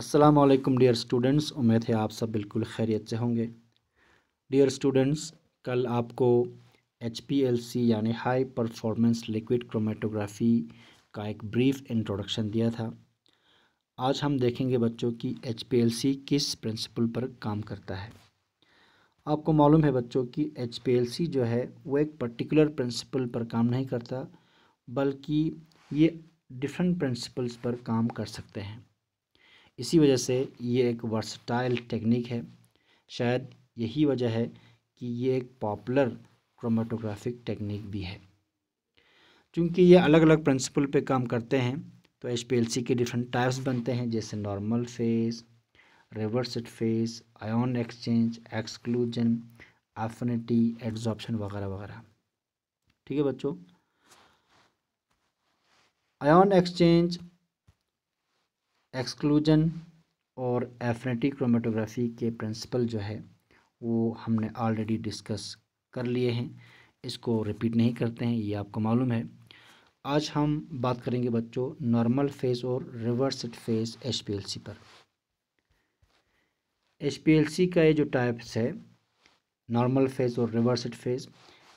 अस्सलाम वालेकुम dear students उम्मीद है आप सब बिल्कुल खैरियत से होंगे डियर स्टूडेंट्स कल आपको एच यानी हाई परफॉर्मेंस लिक्विड क्रोमेटोग्राफी का एक ब्रीफ इंट्रोडक्शन दिया था आज हम देखेंगे बच्चों की एच किस प्रिंसिपल पर काम करता है आपको मालूम है बच्चों कि एच जो है वो एक पर्टिकुलर प्रिंसिपल पर काम नहीं करता बल्कि ये डिफरेंट प्रिंसिपल्स पर काम कर सकते हैं इसी वजह से ये एक वर्सटाइल टेक्निक है शायद यही वजह है कि ये एक पॉपुलर क्रोमेटोग्राफिक टेक्निक भी है चूँकि ये अलग अलग प्रिंसिपल पे काम करते हैं तो एच के डिफरेंट टाइप्स बनते हैं जैसे normal phase reversed phase ion exchange exclusion affinity adsorption वगैरह वगैरह ठीक है बच्चों आयन एक्सचेंज एक्सक्लूजन और एफनेटिक क्रोमेटोग्राफी के प्रिंसिपल जो है वो हमने ऑलरेडी डिस्कस कर लिए हैं इसको रिपीट नहीं करते हैं ये आपको मालूम है आज हम बात करेंगे बच्चों नॉर्मल फेस और रिवर्स फेस एच पर एच का ये जो टाइप्स है नॉर्मल फेस और रिवर्स फेस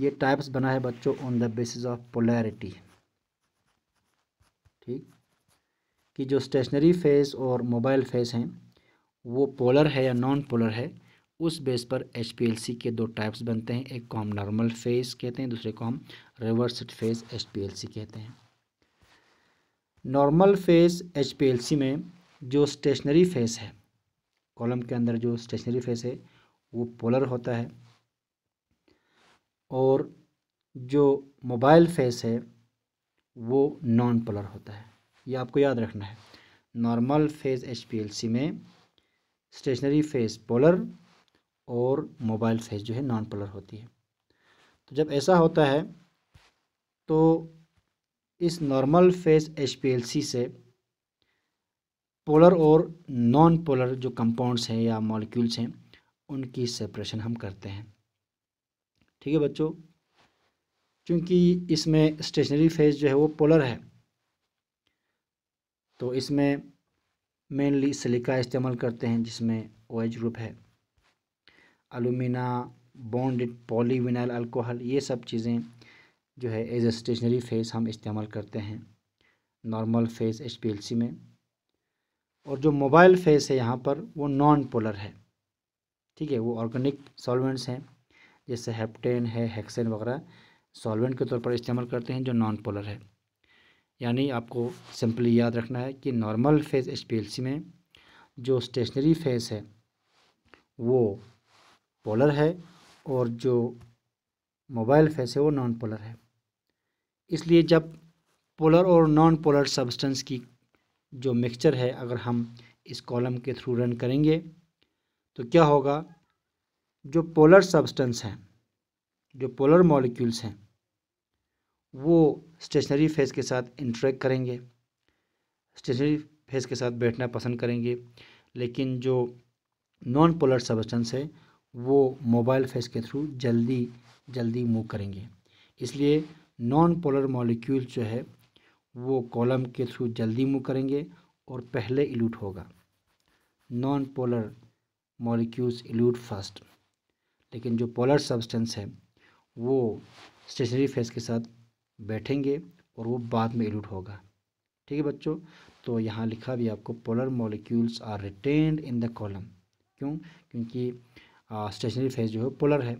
ये टाइप्स बना है बच्चों on the basis of polarity ठीक कि जो स्टेशनरी फेस और मोबाइल फेस हैं वो पोलर है या नॉन पोलर है उस बेस पर एच के दो टाइप्स बनते हैं एक को हम नॉर्मल फेस कहते हैं दूसरे को हम रिवर्सड फेस एच कहते हैं नॉर्मल फेस एच में जो स्टेशनरी फेस है कॉलम के अंदर जो स्टेशनरी फेस है वो पोलर होता है और जो मोबाइल फेस है वो नॉन पोलर होता है ये आपको याद रखना है नॉर्मल फेज़ एच में स्टेशनरी फेज़ पोलर और मोबाइल फेज़ जो है नॉन पोलर होती है तो जब ऐसा होता है तो इस नॉर्मल फेज एच से पोलर और नॉन पोलर जो कंपाउंड्स हैं या मॉलिक्यूल्स हैं उनकी सेपरेशन हम करते हैं ठीक है बच्चों क्योंकि इसमें स्टेशनरी फेज जो है वो पोलर है तो इसमें मेनली सिलिका इस्तेमाल करते हैं जिसमें ओ एच ग्रुप है अलूमिना बॉन्डेड पॉलीविनाइल अल्कोहल ये सब चीज़ें जो है एज ए स्टेशनरी फेस हम इस्तेमाल करते हैं नॉर्मल फेस एच में और जो मोबाइल फेस है यहाँ पर वो नॉन पोलर है ठीक है वो ऑर्गेनिक सॉल्वेंट्स हैं जैसे हेप्टेन है हेक्सेन वगैरह सॉल्वेंट के तौर पर इस्तेमाल करते हैं जो नॉन पोलर है यानी आपको सिंपली याद रखना है कि नॉर्मल फेज़ एच में जो स्टेशनरी फेज़ है वो पोलर है और जो मोबाइल फेज है वो नॉन पोलर है इसलिए जब पोलर और नॉन पोलर सब्सटेंस की जो मिक्सचर है अगर हम इस कॉलम के थ्रू रन करेंगे तो क्या होगा जो पोलर सब्सटेंस हैं जो पोलर मॉलिक्यूल्स हैं वो स्टेशनरी फेस के साथ इंटरेक्ट करेंगे स्टेशनरी फेस के साथ बैठना पसंद करेंगे लेकिन जो नॉन पोलर सबस्टेंस है वो मोबाइल फेस के थ्रू जल्दी जल्दी मूव करेंगे इसलिए नॉन पोलर मॉलिक्यूल जो है वो कॉलम के थ्रू जल्दी मूव करेंगे और पहले इलूट होगा non polar molecules elute first लेकिन जो पोलर सब्सटेंस है वो स्टेशनरी फेस के साथ बैठेंगे और वो बाद में एलूट होगा ठीक है बच्चों तो यहाँ लिखा भी आपको polar molecules are retained in the column क्यों क्योंकि स्टेशनरी फेज जो है पोलर है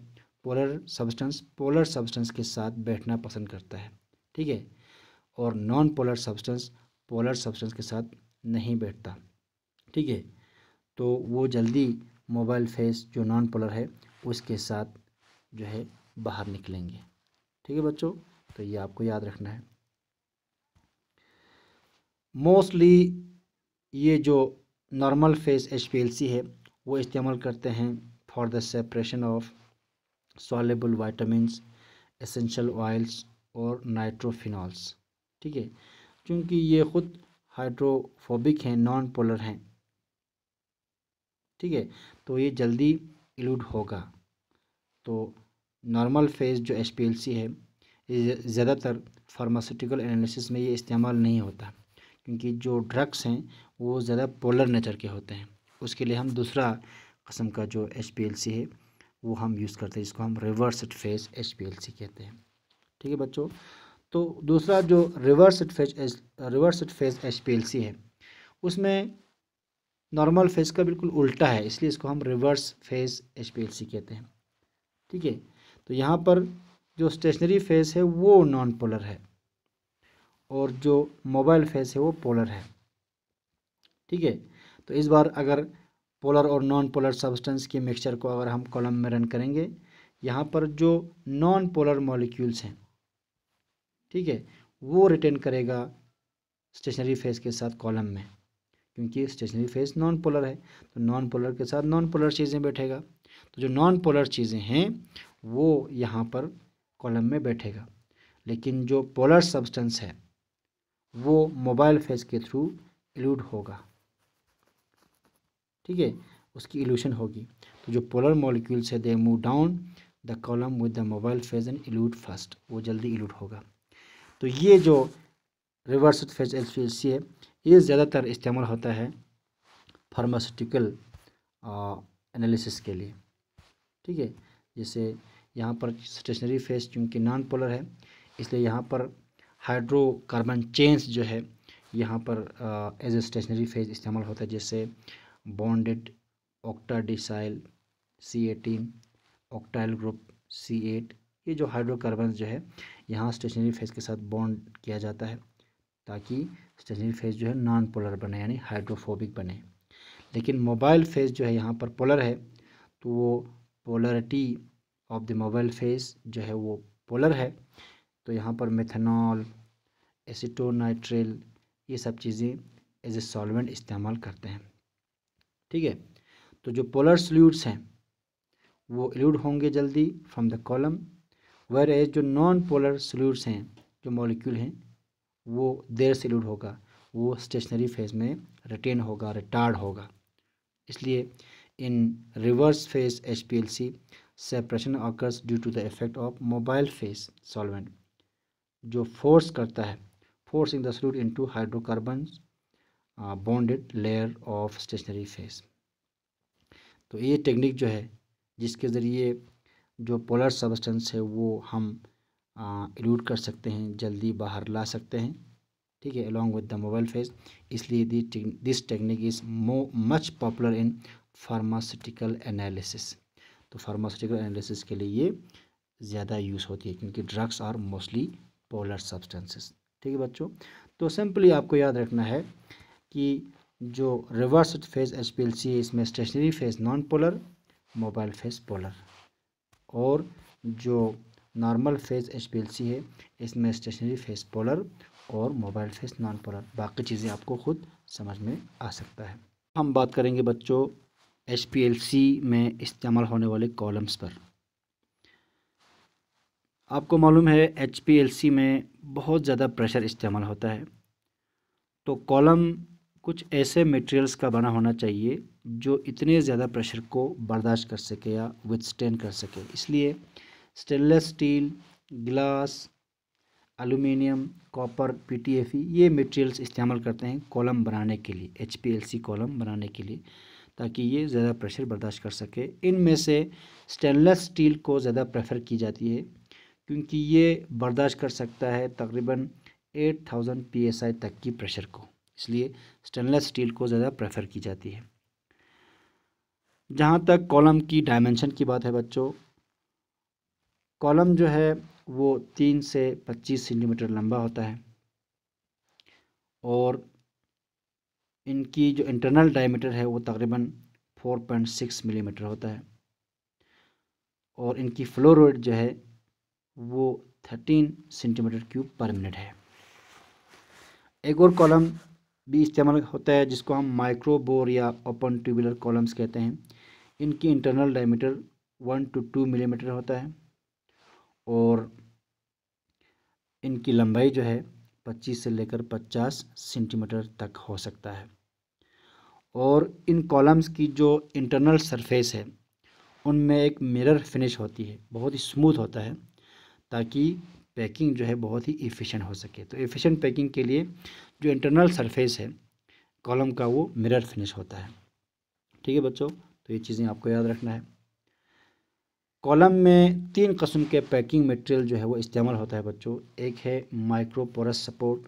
पोलर सब्सटेंस पोलर सब्सटेंस के साथ बैठना पसंद करता है ठीक है और non polar substance polar substance के साथ नहीं बैठता ठीक है तो वो जल्दी मोबाइल फेस जो नॉन पोलर है उसके साथ जो है बाहर निकलेंगे ठीक है बच्चों तो ये आपको याद रखना है मोस्टली ये जो नॉर्मल फेस एच है वो इस्तेमाल करते हैं for the separation of soluble vitamins essential oils और नाइट्रोफिनॉल्स ठीक है क्योंकि ये ख़ुद हाइड्रोफोबिक हैं नॉन पोलर हैं ठीक है तो ये जल्दी इलूड होगा तो नॉर्मल फेज जो एच है ज़्यादातर फार्मास्यूटिकल एनालिसिस में ये इस्तेमाल नहीं होता क्योंकि जो ड्रग्स हैं वो ज़्यादा पोलर नेचर के होते हैं उसके लिए हम दूसरा कस्म का जो एच है वो हम यूज़ करते हैं जिसको हम रिवर्स फेज एच कहते हैं ठीक है बच्चों तो दूसरा जो reverse phase reverse phase H है उसमें नॉर्मल फेज का बिल्कुल उल्टा है इसलिए इसको हम रिवर्स फेज एच कहते हैं ठीक है तो यहाँ पर जो स्टेशनरी फेस है वो नॉन पोलर है और जो मोबाइल फेस है वो पोलर है ठीक है तो इस बार अगर पोलर और नॉन पोलर सब्सटेंस के मिक्सचर को अगर हम कॉलम में रन करेंगे यहाँ पर जो नॉन पोलर मॉलिक्यूल्स हैं ठीक है वो रिटेन करेगा स्टेशनरी फेस के साथ कॉलम में क्योंकि स्टेशनरी फेस नॉन पोलर है तो नॉन पोलर के साथ नॉन पोलर चीज़ें बैठेगा तो जो नॉन पोलर चीज़ें हैं वो यहाँ पर कॉलम में बैठेगा लेकिन जो पोलर सब्सटेंस है वो मोबाइल फेज के थ्रू एल्यूड होगा ठीक है उसकी एल्यूशन होगी तो जो पोलर मॉलिक्यूल्स है they move down the column with the mobile phase and elute first वो जल्दी एल्यूट होगा तो ये जो रिवर्स फेज एफिशिएंसी है ये ज़्यादातर इस्तेमाल होता है फार्मास्यूटिकल एनालिसिस के लिए ठीक है जैसे यहाँ पर स्टेशनरी फेस चूँकि नॉन पोलर है इसलिए यहाँ पर हाइड्रोकार्बन चेंस जो है यहाँ पर एज ए स्टेशनरी फेज इस्तेमाल होता है जैसे bonded octadecyl C eighteen octyl group C eight ये जो हाइड्रोकार्बन जो है यहाँ स्टेशनरी फेज के साथ बॉन्ड किया जाता है ताकि स्टेशनरी फेज जो है नॉन पोलर बने यानी हाइड्रोफोबिक बने लेकिन मोबाइल फेज जो है यहाँ पर पोलर है तो वो polarity of the mobile phase जो है वो पोलर है तो यहाँ पर मेथनॉल एसिटोनाइट्रेल ये सब चीज़ें एज ए सॉल्वेंट इस्तेमाल करते हैं ठीक है तो जो पोलर सल्यूट्स हैं वो एल्यूड होंगे जल्दी from the column whereas जो नॉन पोलर सल्यूट्स हैं जो मॉलिक्यूल हैं वो देर से एल्यूड होगा वो स्टेशनरी फेज में रिटेन होगा रिटार्ड होगा इसलिए in reverse phase H P L C separation occurs due to the effect of mobile phase solvent जो फोर्स करता है forcing the in into hydrocarbon bonded layer of stationary phase तो ये technique जो है जिसके ज़रिए जो पोलर सबस्टेंस है वो हम एल्यूट uh, कर सकते हैं जल्दी बाहर ला सकते हैं ठीक है along with the mobile phase इसलिए this technique is more much popular in pharmaceutical analysis तो फार्मास्यूटिकल एनालिसिस के लिए ये ज़्यादा यूज़ होती है क्योंकि drugs are mostly polar substances ठीक है बच्चों तो सिंपली आपको याद रखना है कि जो reverse phase H P L C है इसमें stationary phase non polar mobile phase polar और जो normal phase H P L C है इसमें स्टेशनरी फेज पोलर और मोबाइल फेज नॉन पोलर बाकी चीज़ें आपको खुद समझ में आ सकता है हम बात करेंगे बच्चों एच पी एल सी में इस्तेमाल होने वाले कॉलम्स पर आपको मालूम है एच पी एल सी में बहुत ज़्यादा प्रेशर इस्तेमाल होता है तो कॉलम कुछ ऐसे मटेरियल्स का बना होना चाहिए जो इतने ज़्यादा प्रेशर को बर्दाश्त कर सके या विथस्टैंड कर सके इसलिए stainless steel glass aluminium copper PTFE ये मटेरियल्स इस्तेमाल करते हैं कॉलम बनाने के लिए सी कॉलम बनाने के लिए ताकि ये ज़्यादा प्रेशर बर्दाश्त कर सके इनमें से स्टेनलेस स्टील को ज़्यादा प्रेफर की जाती है क्योंकि ये बर्दाश्त कर सकता है तकरीबन 8000 आई तक की प्रेशर को इसलिए स्टेनलेस स्टील को ज़्यादा प्रेफर की जाती है जहाँ तक कॉलम की डायमेंशन की बात है बच्चों कॉलम जो है वो तीन से पच्चीस सेंटीमीटर लंबा होता है और इनकी जो इंटरनल डायमीटर है वो तकरीबन 4.6 मिलीमीटर होता है और इनकी फ्लोरोड जो है वो 13 सेंटीमीटर क्यूब पर मिनट है एक और कॉलम भी इस्तेमाल होता है जिसको हम माइक्रोबोर या ओपन ट्यूबुलर कॉलम्स कहते हैं इनकी internal diameter one to two millimetre होता है और इनकी लंबाई जो है पच्चीस से लेकर पचास सेंटीमीटर तक हो सकता है और इन कॉलम्स की जो इंटरनल सरफेस है उनमें एक मिरर फिनिश होती है बहुत ही स्मूथ होता है ताकि पैकिंग जो है बहुत ही इफ़िशेंट हो सके तो इफ़िशेंट पैकिंग के लिए जो इंटरनल सरफेस है कॉलम का वो मिरर फिनिश होता है ठीक है बच्चों तो ये चीज़ें आपको याद रखना है कॉलम में तीन कस्म के पैकिंग मटेरियल जो है वो इस्तेमाल होता है बच्चों एक है माइक्रोपोरस सपोर्ट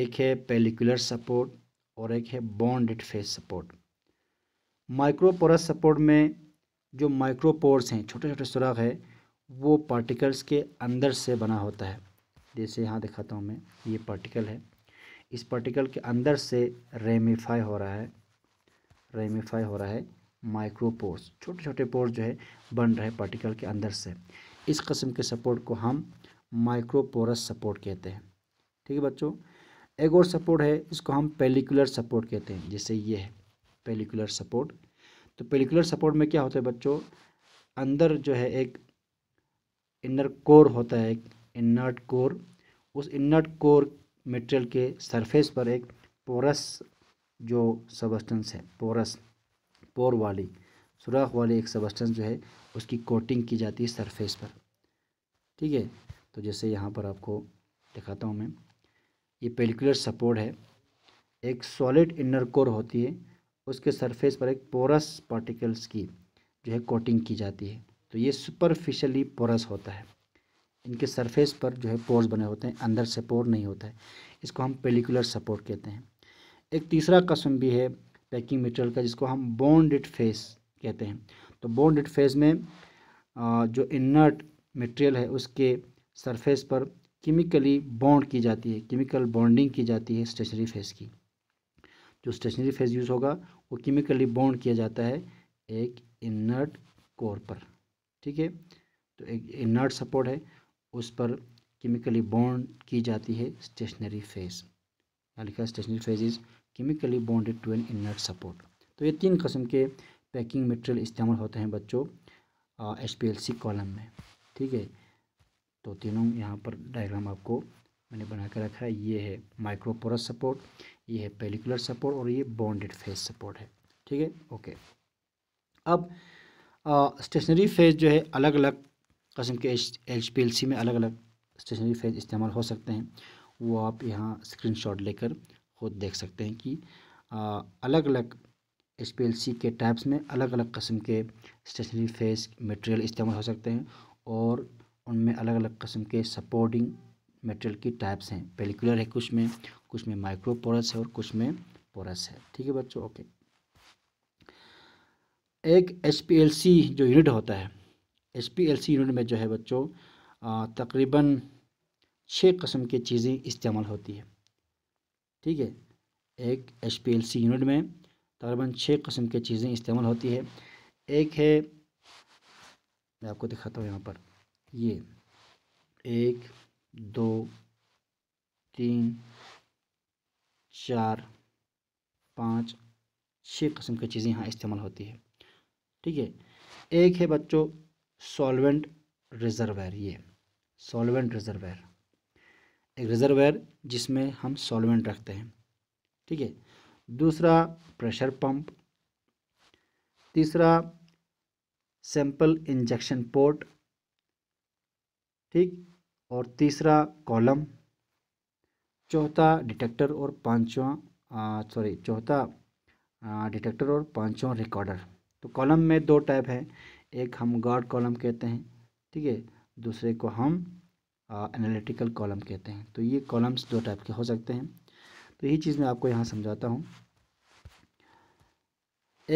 एक है पेलिकुलर सपोर्ट और एक है bonded phase support microporous support में जो माइक्रोपोर्स हैं छोटे छोटे सुराख है वो पार्टिकल्स के अंदर से बना होता है जैसे यहाँ दिखाता हूँ मैं ये पार्टिकल है इस पार्टिकल के अंदर से रेमिफाई हो रहा है रेमिफाई हो रहा है माइक्रोपोर्स छोटे छोटे पोर्स जो है बन रहे पार्टिकल के अंदर से इस कस्म के सपोर्ट को हम माइक्रोपोरस सपोर्ट कहते हैं ठीक है बच्चों एक और सपोर्ट है इसको हम पेलिकुलर सपोर्ट कहते हैं जैसे ये है पेलिकुलर सपोर्ट तो पेलिकुलर सपोर्ट में क्या होता है बच्चों अंदर जो है एक इनर कोर होता है एक इनर्ट कोर उस इनर्ट कोर मटेरियल के सरफेस पर एक पोरस जो सबस्टेंस है पोरस पोर वाली सुराख वाली एक सबस्टेंस जो है उसकी कोटिंग की जाती है सरफेस पर ठीक है तो जैसे यहाँ पर आपको दिखाता हूँ मैं ये पेलिकुलर सपोर्ट है एक सॉलिड इनर कोर होती है उसके सरफेस पर एक पोरस पार्टिकल्स की जो है कोटिंग की जाती है तो ये सुपरफिशली पोरस होता है इनके सरफेस पर जो है पोर्स बने होते हैं अंदर से पोर नहीं होता है इसको हम पेलिकुलर सपोर्ट कहते हैं एक तीसरा कस्म भी है पैकिंग मटेरियल का जिसको हम बॉन्डेड फेस कहते हैं तो बॉन्डेड फेस में जो इनर्ट मटेरियल है उसके सरफेस पर केमिकली बॉन्ड की जाती है केमिकल बॉन्डिंग की जाती है स्टेशनरी फेस की जो स्टेशनरी फेस यूज़ होगा वो केमिकली बॉन्ड किया जाता है एक इनर्ट कोर पर ठीक है तो एक इनर्ट सपोर्ट है उस पर केमिकली बॉन्ड की जाती है स्टेशनरी फेस यहाँ लिखा stationary phase is chemically bonded to an inert support तो ये तीन कस्म के पैकिंग मटेरियल इस्तेमाल होते हैं बच्चों H P L C column में ठीक है तो तीनों यहाँ पर डायग्राम आपको मैंने बना के रखा है ये है माइक्रोपोरस सपोर्ट ये है पेलिकुलर सपोर्ट और ये बॉन्डेड फेज सपोर्ट है ठीक है ओके अब स्टेशनरी फेज जो है अलग अलग कस्म के एच पी एल सी में अलग अलग स्टेशनरी फेज इस्तेमाल हो सकते हैं वो आप यहाँ स्क्रीनशॉट लेकर खुद देख सकते हैं कि अलग अलग एच पी एल सी के टाइप्स में अलग अलग कस्म के स्टेशनरी फेस मटेरियल इस्तेमाल हो सकते हैं और उनमें अलग अलग कस्म के सपोर्टिंग मटेरियल की टाइप्स हैं पेलिकुलर है कुछ में कुछ में माइक्रो पोरस है और कुछ में पोरस है ठीक है बच्चों ओके एक एच पी एल सी जो यूनिट होता है H P L C unit में जो है बच्चों तकरीबन छः कस्म की चीज़ें इस्तेमाल होती है ठीक है एक H P L C unit में तकरीबन छः कस्म के चीज़ें इस्तेमाल होती है एक है मैं आपको दिखाता हूँ यहाँ पर ये एक दो तीन चार पाँच छः कस्म की चीज़ें यहाँ इस्तेमाल होती है ठीक है एक है बच्चों सॉल्वेंट रिजर्वर ये सॉल्वेंट रिजर्वर एक रिजर्वेयर जिसमें हम सॉल्वेंट रखते हैं ठीक है दूसरा प्रेशर पंप तीसरा सैंपल इंजेक्शन पोर्ट ठीक और तीसरा कॉलम चौथा डिटेक्टर और पांचवा सॉरी चौथा डिटेक्टर और पांचवा रिकॉर्डर तो कॉलम में दो टाइप है एक हम गार्ड कॉलम कहते हैं ठीक है दूसरे को हम एनालिटिकल कॉलम कहते हैं तो ये कॉलम्स दो टाइप के हो सकते हैं तो यही चीज़ मैं आपको यहाँ समझाता हूँ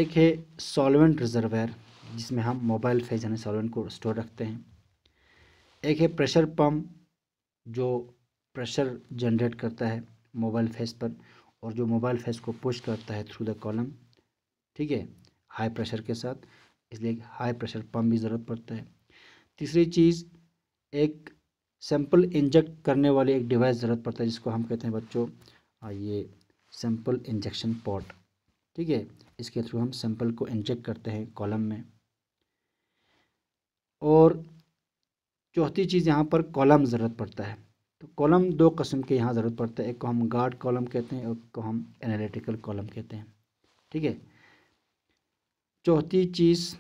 एक है सॉल्वेंट रिजर्वर जिसमें हम मोबाइल फेज यानी सॉल्वेंट को स्टोर रखते हैं एक है प्रेशर पम्प जो प्रेशर जनरेट करता है मोबाइल फेस पर और जो मोबाइल फेस को पुश करता है थ्रू द कॉलम ठीक है हाई प्रेशर के साथ इसलिए हाई प्रेशर पम्प भी ज़रूरत पड़ता है तीसरी चीज़ एक सैंपल इंजेक्ट करने वाले एक डिवाइस ज़रूरत पड़ता है जिसको हम कहते हैं बच्चों ये सैंपल इंजेक्शन पॉट ठीक है इसके थ्रू हम सैंपल को इंजेक्ट करते हैं कॉलम में और चौथी चीज़ यहाँ पर कॉलम ज़रूरत पड़ता है तो कॉलम दो कस्म के यहाँ ज़रूरत पड़ता है एक को हम गार्ड कॉलम कहते हैं एक को हम एनालिटिकल कॉलम कहते हैं ठीक है चौथी चीज़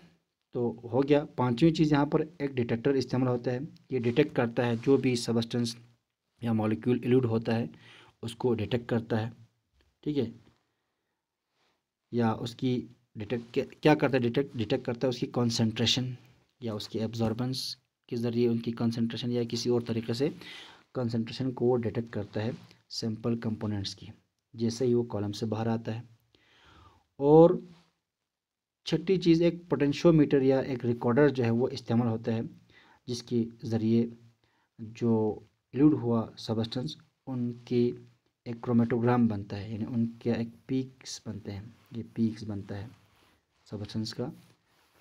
तो हो गया पांचवी चीज़ यहाँ पर एक डिटेक्टर इस्तेमाल होता है ये डिटेक्ट करता है जो भी सबस्टेंस या मॉलिक्यूल एल्यूड होता है उसको डिटेक्ट करता है ठीक है या उसकी डिटेक्ट क्या करता है डिटेक्ट डिटेक्ट करता है उसकी कंसंट्रेशन या उसकी एब्जॉर्बेंस के ज़रिए उनकी कंसंट्रेशन या किसी और तरीके से कंसंट्रेशन को वो डिटेक्ट करता है सैम्पल कंपोनेंट्स की जैसे ही वो कॉलम से बाहर आता है और छठी चीज़ एक पोटेंशियोमीटर या एक रिकॉर्डर जो है वो इस्तेमाल होता है जिसके ज़रिए जो लूड हुआ सबस्टेंस उनकी एक क्रोमेटोग्राम बनता है यानी उनके एक पीक्स बनते हैं ये पीक्स बनता है सबस्टेंस का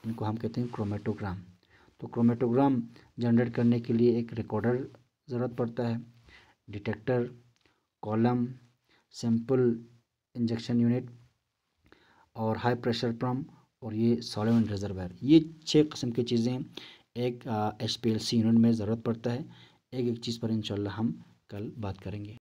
इनको हम कहते हैं क्रोमेटोग्राम तो क्रोमेटोग्राम जनरेट करने के लिए एक रिकॉर्डर ज़रूरत पड़ता है detector column simple injection unit और हाई प्रेशर पम्प और ये सॉलोमेंट रिजर्वर ये छः कस्म की चीज़ें एक H P L C unit में ज़रूरत पड़ता है एक एक चीज़ पर इंशाल्लाह हम कल बात करेंगे